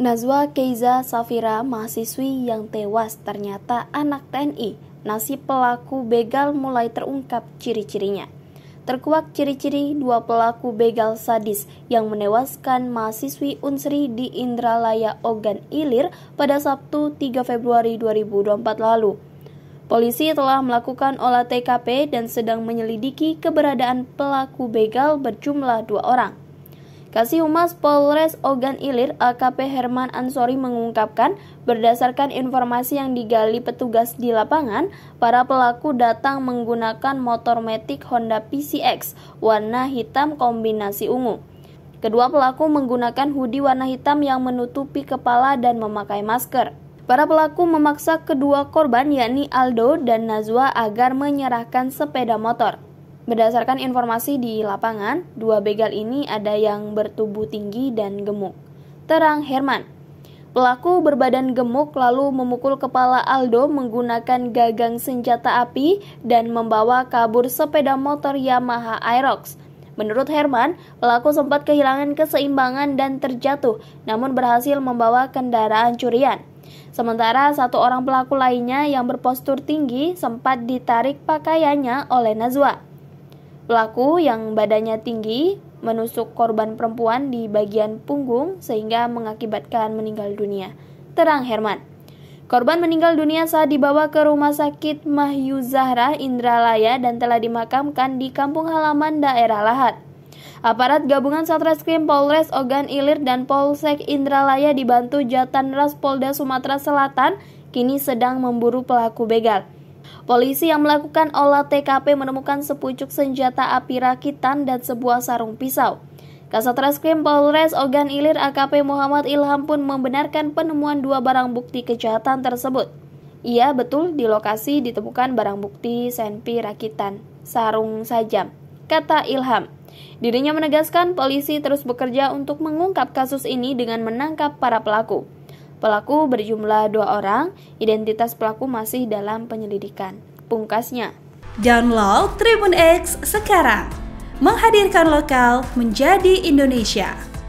Nazwa Keiza Safira, mahasiswi yang tewas ternyata anak TNI. Nasib pelaku begal mulai terungkap ciri-cirinya. Terkuak ciri-ciri dua pelaku begal sadis yang menewaskan mahasiswi Unsri di Indralaya Ogan Ilir pada Sabtu 3 Februari 2024 lalu. Polisi telah melakukan olah TKP dan sedang menyelidiki keberadaan pelaku begal berjumlah dua orang. Kasih Humas Polres Ogan Ilir AKP Herman Ansori mengungkapkan, berdasarkan informasi yang digali petugas di lapangan, para pelaku datang menggunakan motor metik Honda PCX warna hitam kombinasi ungu. Kedua pelaku menggunakan hoodie warna hitam yang menutupi kepala dan memakai masker. Para pelaku memaksa kedua korban yakni Aldo dan Nazwa agar menyerahkan sepeda motor. Berdasarkan informasi di lapangan, dua begal ini ada yang bertubuh tinggi dan gemuk. Terang Herman. Pelaku berbadan gemuk lalu memukul kepala Aldo menggunakan gagang senjata api dan membawa kabur sepeda motor Yamaha Aerox. Menurut Herman, pelaku sempat kehilangan keseimbangan dan terjatuh, namun berhasil membawa kendaraan curian. Sementara satu orang pelaku lainnya yang berpostur tinggi sempat ditarik pakaiannya oleh Nazwa. Pelaku yang badannya tinggi menusuk korban perempuan di bagian punggung sehingga mengakibatkan meninggal dunia. Terang Herman. Korban meninggal dunia saat dibawa ke rumah sakit Mahyu Zahra Indralaya dan telah dimakamkan di kampung halaman daerah Lahat. Aparat gabungan Satreskrim Polres Ogan Ilir dan Polsek Indralaya dibantu Jatan Ras Polda Sumatera Selatan kini sedang memburu pelaku begal. Polisi yang melakukan olah TKP menemukan sepucuk senjata api rakitan dan sebuah sarung pisau. Kasat Reskrim Polres Ogan Ilir AKP Muhammad Ilham pun membenarkan penemuan dua barang bukti kejahatan tersebut. Iya betul di lokasi ditemukan barang bukti senpi rakitan, sarung sajam, kata Ilham. Dirinya menegaskan polisi terus bekerja untuk mengungkap kasus ini dengan menangkap para pelaku. Pelaku berjumlah dua orang, identitas pelaku masih dalam penyelidikan. Pungkasnya, download Tribun X sekarang, menghadirkan lokal menjadi Indonesia.